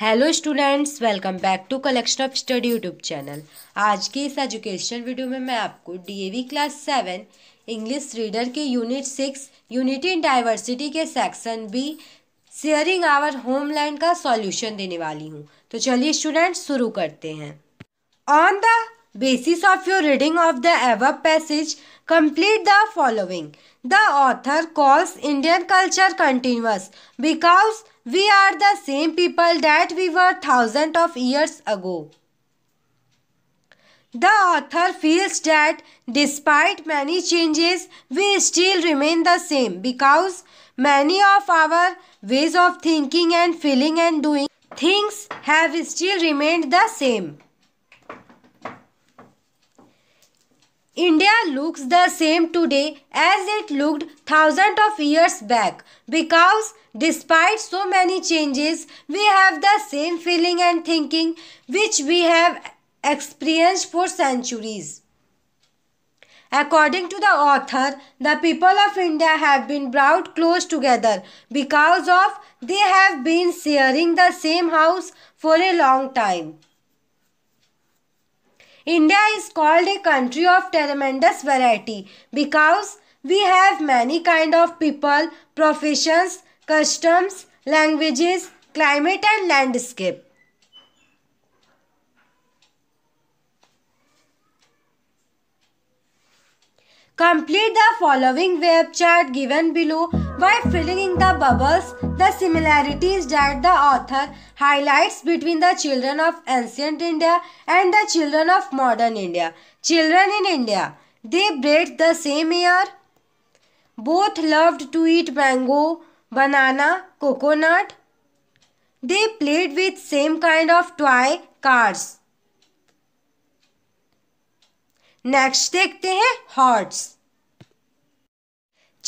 Hello students welcome back to collection of study YouTube channel आज की इस education video में मैं आपको DAV class seven English reader के unit six unity in diversity के section B sharing our homeland का सॉल्यूशन देने वाली हूँ तो चलिए स्टूडेंट्स शुरू करते हैं on the basis of your reading of the above passage, complete the following. The author calls Indian culture continuous because we are the same people that we were thousands of years ago. The author feels that despite many changes, we still remain the same because many of our ways of thinking and feeling and doing things have still remained the same. India looks the same today as it looked thousands of years back because despite so many changes, we have the same feeling and thinking which we have experienced for centuries. According to the author, the people of India have been brought close together because of they have been sharing the same house for a long time. India is called a country of tremendous variety because we have many kind of people, professions, customs, languages, climate and landscape. Complete the following web chart given below by filling in the bubbles the similarities that the author highlights between the children of ancient India and the children of modern India. Children in India, they bred the same year. Both loved to eat mango, banana, coconut. They played with same kind of toy cars. Next देखते हैं hearts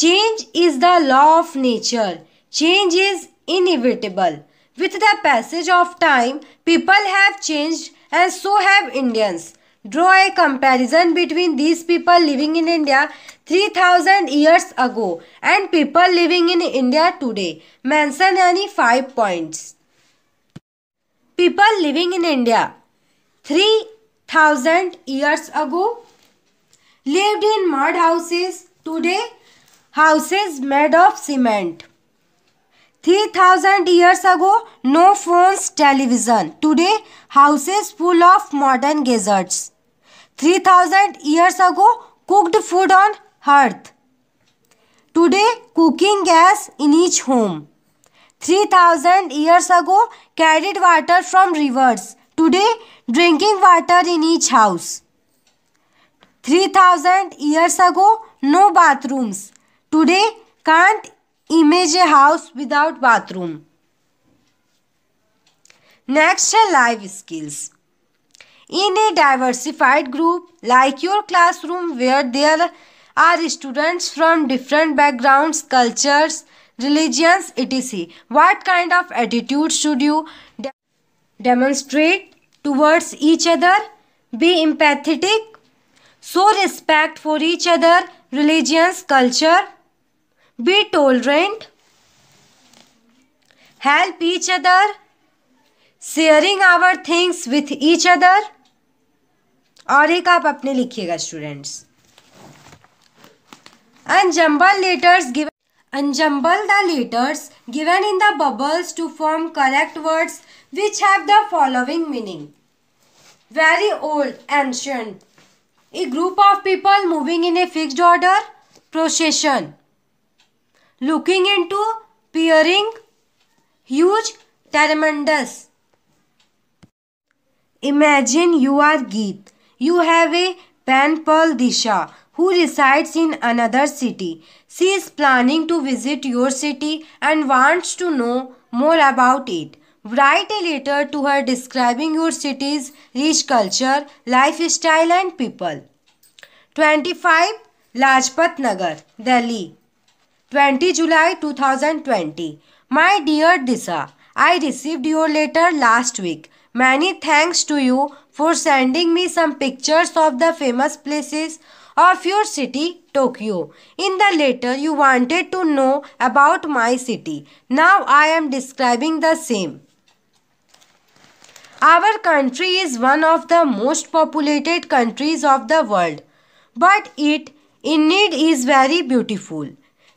change is the law of nature change is inevitable with the passage of time people have change and so have Indians draw a comparison between these people living in India three thousand years ago and people living in India today mention यानी five point people living in India three thousand years ago lived in mud houses. Today, houses made of cement. 3000 years ago, no phones, television. Today, houses full of modern gadgets. 3000 years ago, cooked food on hearth. Today, cooking gas in each home. 3000 years ago, carried water from rivers. Today, drinking water in each house. 3000 years ago, no bathrooms. Today, can't image a house without bathroom. Next are life skills. In a diversified group like your classroom where there are students from different backgrounds, cultures, religions, etc. What kind of attitude should you de demonstrate towards each other? Be empathetic, show respect for each other, religions, culture, be tolerant, help each other, sharing our things with each other. और एक आप अपने लिखिएगा students unjumble letters given unjumble the letters given in the bubbles to form correct words which have the following meaning very old ancient a group of people moving in a fixed order procession. Looking into, peering, huge, tremendous. Imagine you are Geet. You have a Panpal Disha who resides in another city. She is planning to visit your city and wants to know more about it. Write a letter to her describing your city's rich culture, lifestyle and people. 25. Lajpat Nagar, Delhi. 20 July 2020. My dear Disha, I received your letter last week. Many thanks to you for sending me some pictures of the famous places of your city, Tokyo. In the letter, you wanted to know about my city. Now I am describing the same. Our country is one of the most populated countries of the world, but it indeed is very beautiful.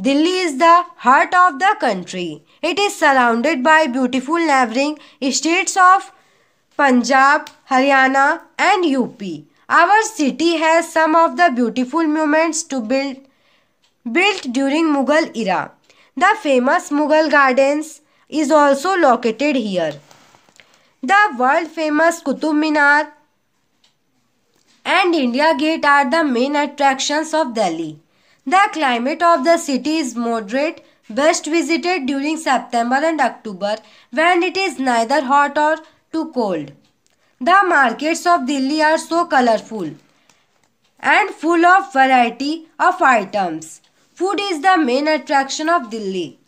Delhi is the heart of the country. It is surrounded by beautiful neighboring states of Punjab, Haryana and UP. Our city has some of the beautiful monuments to build built during Mughal era. The famous Mughal gardens is also located here. The world famous Qutub Minar and India Gate are the main attractions of Delhi. The climate of the city is moderate, best visited during September and October when it is neither hot or too cold. The markets of Delhi are so colorful and full of variety of items. Food is the main attraction of Delhi.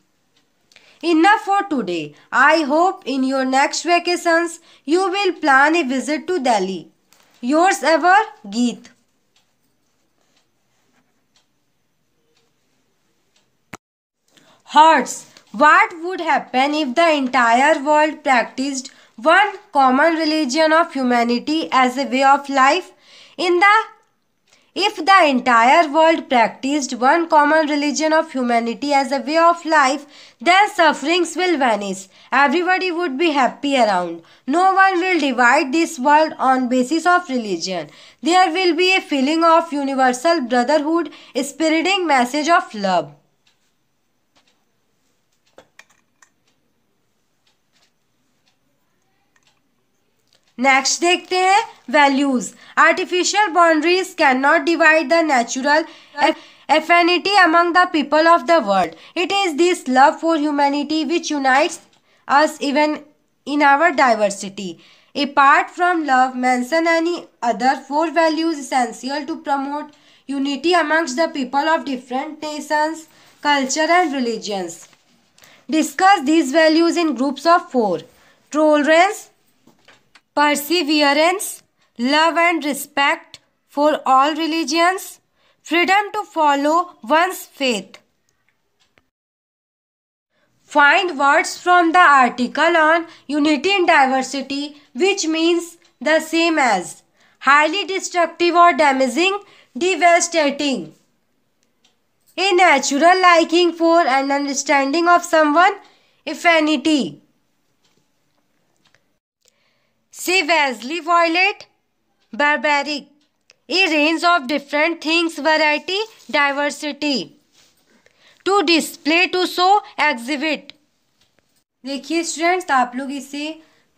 Enough for today. I hope in your next vacations you will plan a visit to Delhi. Yours ever, Geet. Hearts. What would happen if the entire world practiced one common religion of humanity as a way of life? In the if the entire world practiced one common religion of humanity as a way of life, their sufferings will vanish. Everybody would be happy around. No one will divide this world on basis of religion. There will be a feeling of universal brotherhood, spreading message of love. Next, देखते हैं values. Artificial boundaries cannot divide the natural affinity among the people of the world. It is this love for humanity which unites us even in our diversity. Apart from love, mention any other four values essential to promote unity amongst the people of different nations, culture and religions. Discuss these values in groups of four. Tolerance, perseverance, love and respect for all religions, freedom to follow one's faith. Find words from the article on unity and diversity, which means the same as highly destructive or damaging, devastating. A natural liking for and understanding of someone, affinity. Savagelly violet, barbaric. A range of different things, variety, diversity. To display, to show, exhibit. देखिए students आप लोग इसे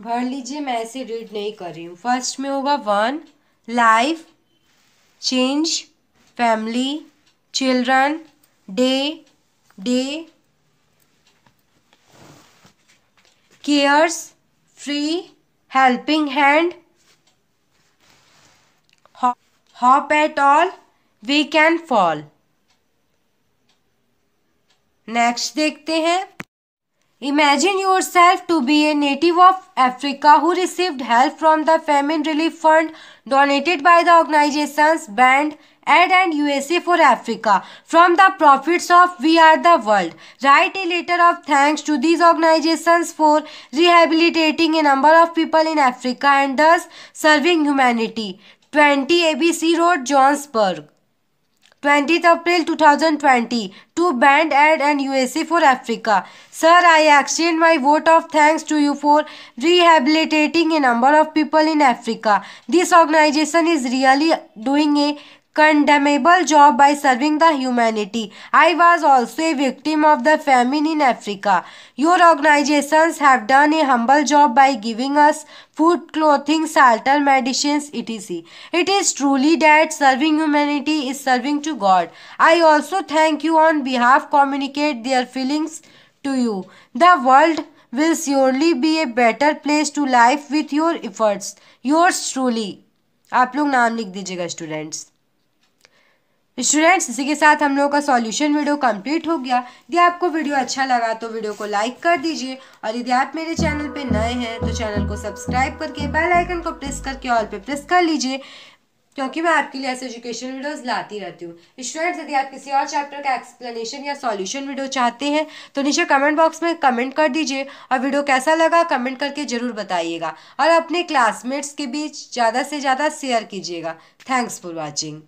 भर लीजिए मैं ऐसे read नहीं कर रही हूँ फर्स्ट में होगा one life change family children day day cares free helping hand hop at all we can fall next dekhte hain Imagine yourself to be a native of Africa who received help from the Famine Relief Fund donated by the organizations Band, Ed and USA for Africa from the profits of We Are the World. Write a letter of thanks to these organizations for rehabilitating a number of people in Africa and thus serving humanity. 20 ABC Road, Johnsburg. 20th April 2020 to Band Aid and USA for Africa. Sir, I extend my vote of thanks to you for rehabilitating a number of people in Africa. This organization is really doing a condemnable job by serving the humanity. I was also a victim of the famine in Africa. Your organizations have done a humble job by giving us food, clothing, shelter, medicines, etc. It is truly that serving humanity is serving to God. I also thank you on behalf communicate their feelings to you. The world will surely be a better place to life with your efforts. Yours truly. आप लोग नाम लिख दीजिएगा students students इसी के साथ हम लोगों का सॉल्यूशन वीडियो कंप्लीट हो गया यदि आपको वीडियो अच्छा लगा तो वीडियो को लाइक कर दीजिए और यदि आप मेरे चैनल पे नए हैं तो चैनल को सब्सक्राइब करके बेल आइकन को प्रेस करके ऑल पे प्रेस कर लीजिए क्योंकि मैं आपके लिए ऐसे एजुकेशन वीडियोस लाती रहती हूँ स्टूडेंट्स यदि आप किसी और चैप्टर का एक्सप्लेनेशन या सॉल्यूशन वीडियो चाहते हैं तो नीचे कमेंट बॉक्स में कमेंट कर दीजिए और वीडियो कैसा लगा कमेंट करके ज़रूर बताइएगा और अपने क्लासमेट्स के बीच ज़्यादा से ज़्यादा शेयर कीजिएगा थैंक्स फॉर वॉचिंग